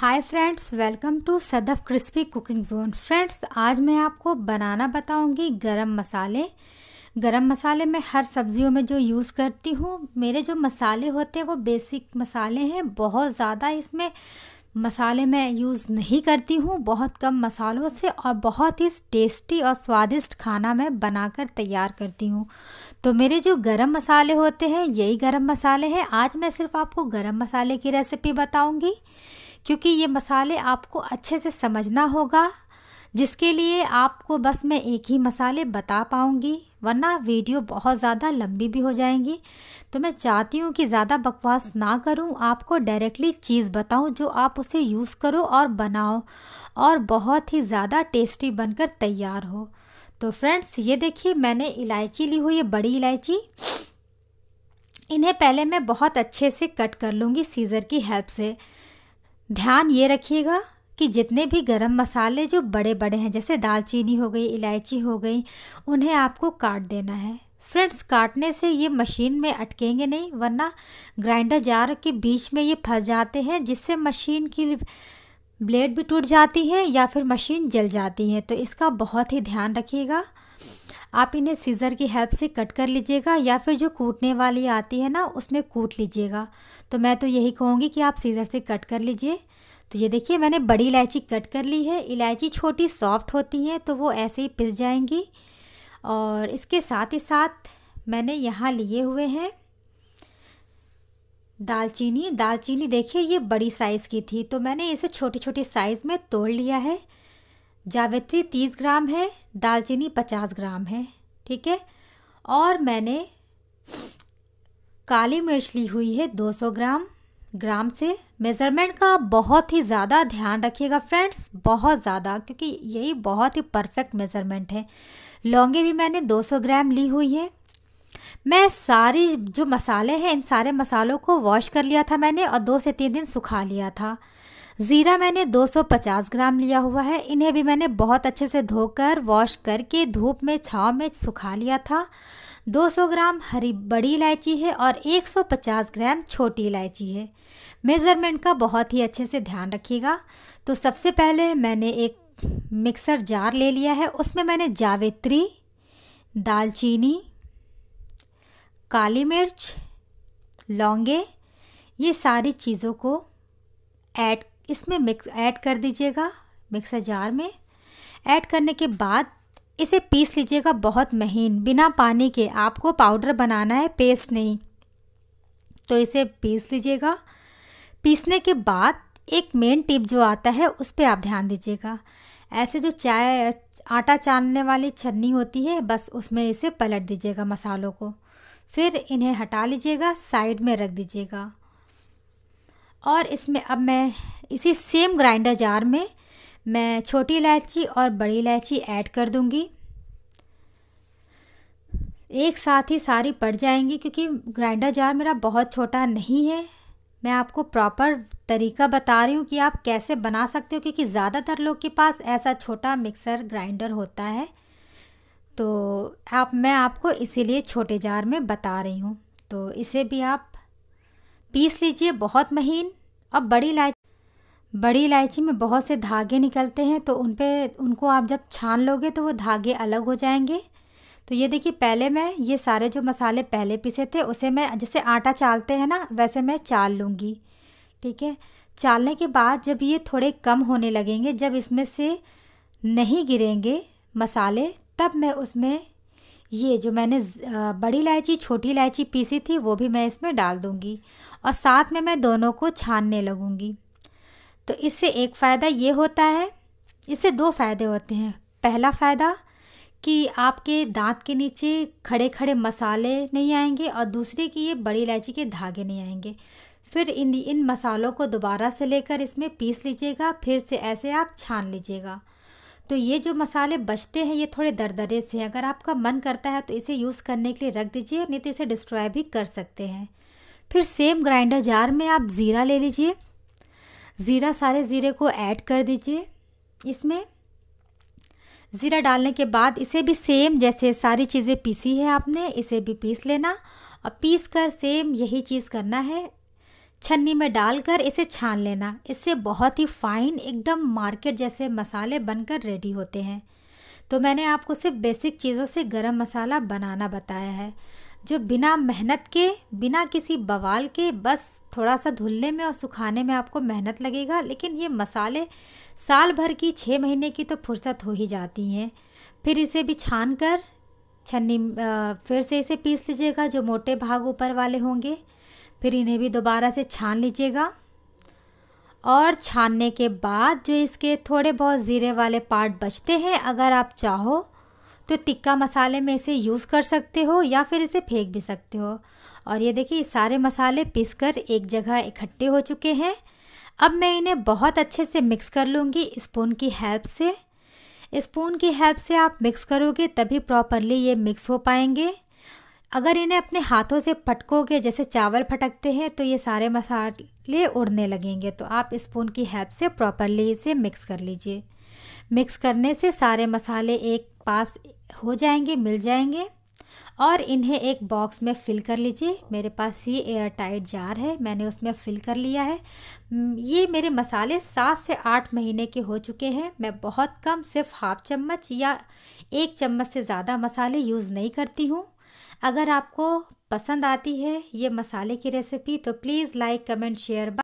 hi friends welcome to Sadaf crispy cooking zone friends आज मैं आपको बनाना बताऊंगी गरम मसाले गरम मसाले मैं हर सब्जियों में जो यूज़ करती हूँ मेरे जो मसाले होते हैं वो बेसिक मसाले हैं बहुत ज़्यादा इसमें मसाले मैं यूज़ नहीं करती हूँ बहुत कम मसालों से और बहुत ही टेस्टी और स्वादिष्ट खाना मैं बनाकर तैयार करती हूँ तो मेरे जो गरम मसाले होते हैं यही गरम मसाले हैं आज मैं सिर्फ आपको गरम मसाले की रेसिपी बताऊँगी क्योंकि ये मसाले आपको अच्छे से समझना होगा जिसके लिए आपको बस मैं एक ही मसाले बता पाऊँगी वरना वीडियो बहुत ज़्यादा लंबी भी हो जाएंगी तो मैं चाहती हूँ कि ज़्यादा बकवास ना करूँ आपको डायरेक्टली चीज़ बताऊँ जो आप उसे यूज़ करो और बनाओ और बहुत ही ज़्यादा टेस्टी बनकर तैयार हो तो फ्रेंड्स ये देखिए मैंने इलायची ली हुई है बड़ी इलायची इन्हें पहले मैं बहुत अच्छे से कट कर लूँगी सीज़र की हेल्प से ध्यान ये रखिएगा कि जितने भी गरम मसाले जो बड़े बड़े हैं जैसे दालचीनी हो गई इलायची हो गई उन्हें आपको काट देना है फ्रेंड्स काटने से ये मशीन में अटकेंगे नहीं वरना ग्राइंडर जार के बीच में ये फंस जाते हैं जिससे मशीन की ब्लेड भी टूट जाती है या फिर मशीन जल जाती है तो इसका बहुत ही ध्यान रखिएगा आप इन्हें सीज़र की हेल्प से कट कर लीजिएगा या फिर जो कूटने वाली आती है ना उसमें कूट लीजिएगा तो मैं तो यही कहूँगी कि आप सीज़र से कट कर लीजिए तो ये देखिए मैंने बड़ी इलायची कट कर ली है इलायची छोटी सॉफ्ट होती हैं तो वो ऐसे ही पिस जाएंगी और इसके साथ ही साथ मैंने यहाँ लिए हुए हैं दालचीनी दालचीनी देखिए ये बड़ी साइज़ की थी तो मैंने इसे छोटे छोटे साइज़ में तोड़ लिया है जावित्री तीस ग्राम है दालचीनी पचास ग्राम है ठीक है और मैंने काली मिर्च ली हुई है 200 ग्राम ग्राम से मेज़रमेंट का बहुत ही ज़्यादा ध्यान रखिएगा फ्रेंड्स बहुत ज़्यादा क्योंकि यही बहुत ही परफेक्ट मेज़रमेंट है लौंगे भी मैंने 200 ग्राम ली हुई है मैं सारी जो मसाले हैं इन सारे मसालों को वॉश कर लिया था मैंने और दो से तीन दिन सुखा लिया था ज़ीरा मैंने 250 ग्राम लिया हुआ है इन्हें भी मैंने बहुत अच्छे से धोकर वॉश करके धूप में छाँव में सुखा लिया था 200 ग्राम हरी बड़ी इलायची है और 150 ग्राम छोटी इलायची है मेज़रमेंट का बहुत ही अच्छे से ध्यान रखिएगा तो सबसे पहले मैंने एक मिक्सर जार ले लिया है उसमें मैंने जावित्री दालचीनी काली मिर्च लौंगे ये सारी चीज़ों को ऐड इसमें मिक्स ऐड कर दीजिएगा मिक्सर जार में ऐड करने के बाद इसे पीस लीजिएगा बहुत महीन बिना पानी के आपको पाउडर बनाना है पेस्ट नहीं तो इसे पीस लीजिएगा पीसने के बाद एक मेन टिप जो आता है उस पर आप ध्यान दीजिएगा ऐसे जो चाय आटा चालने वाली छन्नी होती है बस उसमें इसे पलट दीजिएगा मसालों को फिर इन्हें हटा लीजिएगा साइड में रख दीजिएगा और इसमें अब मैं इसी सेम ग्राइंडर जार में मैं छोटी इलायची और बड़ी इलायची ऐड कर दूंगी एक साथ ही सारी पड़ जाएंगी क्योंकि ग्राइंडर जार मेरा बहुत छोटा नहीं है मैं आपको प्रॉपर तरीका बता रही हूँ कि आप कैसे बना सकते हो क्योंकि ज़्यादातर लोग के पास ऐसा छोटा मिक्सर ग्राइंडर होता है तो आप मैं आपको इसीलिए छोटे जार में बता रही हूँ तो इसे भी आप पीस लीजिए बहुत महीन अब बड़ी इलायची बड़ी इलायची में बहुत से धागे निकलते हैं तो उन पर उनको आप जब छान लोगे तो वो धागे अलग हो जाएंगे तो ये देखिए पहले मैं ये सारे जो मसाले पहले पीसे थे उसे मैं जैसे आटा चालते हैं ना वैसे मैं चाल लूँगी ठीक है चालने के बाद जब ये थोड़े कम होने लगेंगे जब इसमें से नहीं गिरेंगे मसाले तब मैं उसमें ये जो मैंने बड़ी इलायची छोटी इलायची पीसी थी वो भी मैं इसमें डाल दूँगी और साथ में मैं दोनों को छानने लगूँगी तो इससे एक फ़ायदा ये होता है इससे दो फ़ायदे होते हैं पहला फ़ायदा कि आपके दांत के नीचे खड़े खड़े मसाले नहीं आएंगे और दूसरे कि ये बड़ी इलायची के धागे नहीं आएंगे फिर इन इन मसालों को दोबारा से लेकर इसमें पीस लीजिएगा फिर से ऐसे आप छान लीजिएगा तो ये जो मसाले बचते हैं ये थोड़े दरदरे से हैं अगर आपका मन करता है तो इसे यूज़ करने के लिए रख दीजिए नहीं तो इसे डिस्ट्रॉय भी कर सकते हैं फिर सेम ग्राइंडर जार में आप ज़ीरा ले लीजिए ज़ीरा सारे ज़ीरे को ऐड कर दीजिए इसमें ज़ीरा डालने के बाद इसे भी सेम जैसे सारी चीज़ें पीसी है आपने इसे भी पीस लेना और पीस कर सेम यही चीज़ करना है छन्नी में डालकर इसे छान लेना इससे बहुत ही फाइन एकदम मार्केट जैसे मसाले बनकर रेडी होते हैं तो मैंने आपको सिर्फ बेसिक चीज़ों से गरम मसाला बनाना बताया है जो बिना मेहनत के बिना किसी बवाल के बस थोड़ा सा धुलने में और सुखाने में आपको मेहनत लगेगा लेकिन ये मसाले साल भर की छः महीने की तो फुर्सत हो ही जाती हैं फिर इसे भी छान कर छन्नी फिर से इसे पीस लीजिएगा जो मोटे भाग ऊपर वाले होंगे फिर इन्हें भी दोबारा से छान लीजिएगा और छानने के बाद जो इसके थोड़े बहुत ज़ीरे वाले पार्ट बचते हैं अगर आप चाहो तो टिक्का मसाले में इसे यूज़ कर सकते हो या फिर इसे फेंक भी सकते हो और ये देखिए सारे मसाले पीस कर एक जगह इकट्ठे हो चुके हैं अब मैं इन्हें बहुत अच्छे से मिक्स कर लूँगी स्पून की हेल्प से स्पून की हेल्प से आप मिक्स करोगे तभी प्रॉपरली ये मिक्स हो पाएंगे अगर इन्हें अपने हाथों से पटकोगे जैसे चावल फटकते हैं तो ये सारे मसाले उड़ने लगेंगे तो आप स्पून की हेल्प से प्रॉपरली इसे मिक्स कर लीजिए मिक्स करने से सारे मसाले एक पास हो जाएंगे मिल जाएंगे और इन्हें एक बॉक्स में फ़िल कर लीजिए मेरे पास ये एयर टाइट जार है मैंने उसमें फ़िल कर लिया है ये मेरे मसाले सात से आठ महीने के हो चुके हैं मैं बहुत कम सिर्फ हाफ चम्मच या एक चम्मच से ज़्यादा मसाले यूज़ नहीं करती हूँ अगर आपको पसंद आती है ये मसाले की रेसिपी तो प्लीज़ लाइक कमेंट शेयर